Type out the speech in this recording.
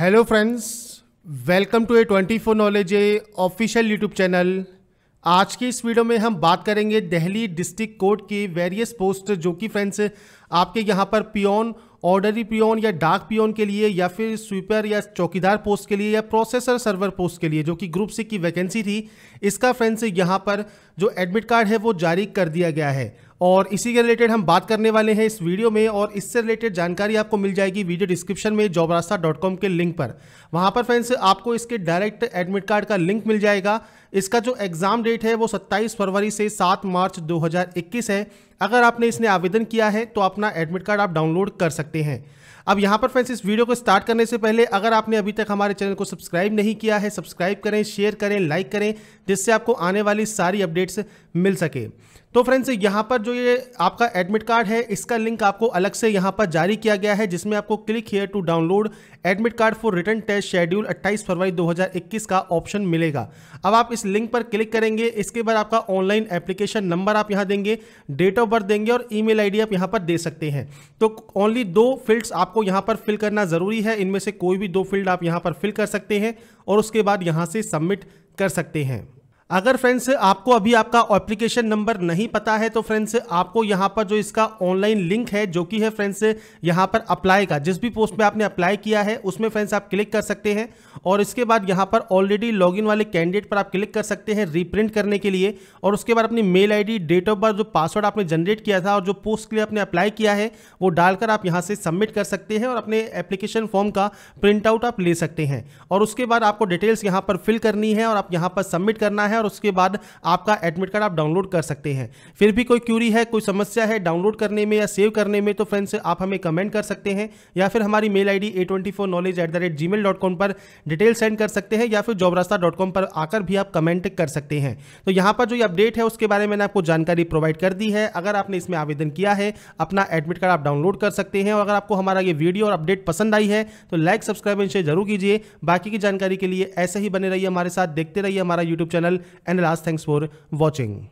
hello friends welcome to A twenty four knowledge A official YouTube channel आज की इस video में हम बात करेंगे दिल्ली डिस्ट्रिक्ट कोर्ट की वेरियस पोस्ट जो कि फ्रेंड्स आपके यहाँ पर पियोन ऑर्डरी पियोन या डाक पियोन के लिए या फिर स्वीपर या चौकीदार पोस्ट के लिए या प्रोसेसर सर्वर पोस्ट के लिए जो कि ग्रुप सी की वैकेंसी थी इसका फ्रेंड्स यहाँ पर जो एडमिट कार्ड है वो जारी कर दिया गया है और इसी के रिलेटेड हम बात करने वाले हैं इस वीडियो में और इससे रिलेटेड जानकारी आपको मिल जाएगी वीडियो डिस्क्रिप्शन में जॉब डॉट कॉम के लिंक पर वहाँ पर फ्रेंड्स आपको इसके डायरेक्ट एडमिट कार्ड का लिंक मिल जाएगा इसका जो एग्ज़ाम डेट है वो 27 फरवरी से 7 मार्च 2021 है अगर आपने इसने आवेदन किया है तो अपना एडमिट कार्ड आप डाउनलोड कर सकते हैं अब यहाँ पर फ्रेंड्स इस वीडियो को स्टार्ट करने से पहले अगर आपने अभी तक हमारे चैनल को सब्सक्राइब नहीं किया है सब्सक्राइब करें शेयर करें लाइक करें जिससे आपको आने वाली सारी अपडेट्स मिल सके तो फ्रेंड्स यहाँ पर जो ये आपका एडमिट कार्ड है इसका लिंक आपको अलग से यहाँ पर जारी किया गया है जिसमें आपको click here to download admit card for return test schedule 28 फरवरी 2021 का ऑप्शन मिलेगा अब आप इस लिंक पर क्लिक करेंगे इसके बाद आपका ऑनलाइन एप्लीकेशन नंबर आप यहाँ देंगे डेट ऑफ बर्थ देंगे और ई मेल आप यहाँ पर दे सकते हैं तो ओनली दो फील्ड्स आपको यहाँ पर फिल करना ज़रूरी है इनमें से कोई भी दो फील्ड आप यहाँ पर फिल कर सकते हैं और उसके बाद यहाँ से सबमिट कर सकते हैं अगर फ्रेंड्स आपको अभी आपका एप्लीकेशन नंबर नहीं पता है तो फ्रेंड्स आपको यहाँ पर जो इसका ऑनलाइन लिंक है जो कि है फ्रेंड्स यहाँ पर अप्लाई का जिस भी पोस्ट पे आपने अप्लाई किया है उसमें फ्रेंड्स आप क्लिक कर सकते हैं और इसके बाद यहाँ पर ऑलरेडी लॉगिन वाले कैंडिडेट पर आप क्लिक कर सकते हैं रीप्रिंट करने के लिए और उसके बाद अपनी mail I date of birth जो पासवर्ड आपने जनरेट किया था और जो पोस्ट के लिए आपने अप्लाई किया है वो डालकर आप यहाँ से सबमिट कर सकते हैं और अपने एप्लीकेशन फॉर्म का प्रिंट आउट आप ले सकते हैं और उसके बाद आपको डिटेल्स यहाँ पर फिल करनी है और आप यहाँ पर सबमिट करना है और उसके बाद आपका एडमिट कार्ड आप डाउनलोड कर सकते हैं फिर भी कोई क्यूरी है कोई समस्या है डाउनलोड करने में या सेव करने में तो फ्रेंड्स आप हमें कमेंट कर सकते हैं या फिर हमारी mail I D A twenty four knowledge at the rate G mail dot com पर डिटेल सेंड कर सकते हैं या फिर जॉब रास्ता डॉट कॉम पर आकर भी आप कमेंट कर सकते हैं तो यहाँ पर जो ये अपडेट है उसके बारे में मैंने आपको जानकारी प्रोवाइड कर दी है अगर आपने इसमें आवेदन किया है अपना एडमिट कार्ड आप डाउनलोड कर सकते हैं और अगर आपको हमारा ये वीडियो और अपडेट पसंद आई है तो लाइक सब्सक्राइब एंड शेयर जरूर कीजिए बाकी की जानकारी के लिए ऐसे ही बने रहिए हमारे साथ देखते रहिए हमारा YouTube channel and last thanks for watching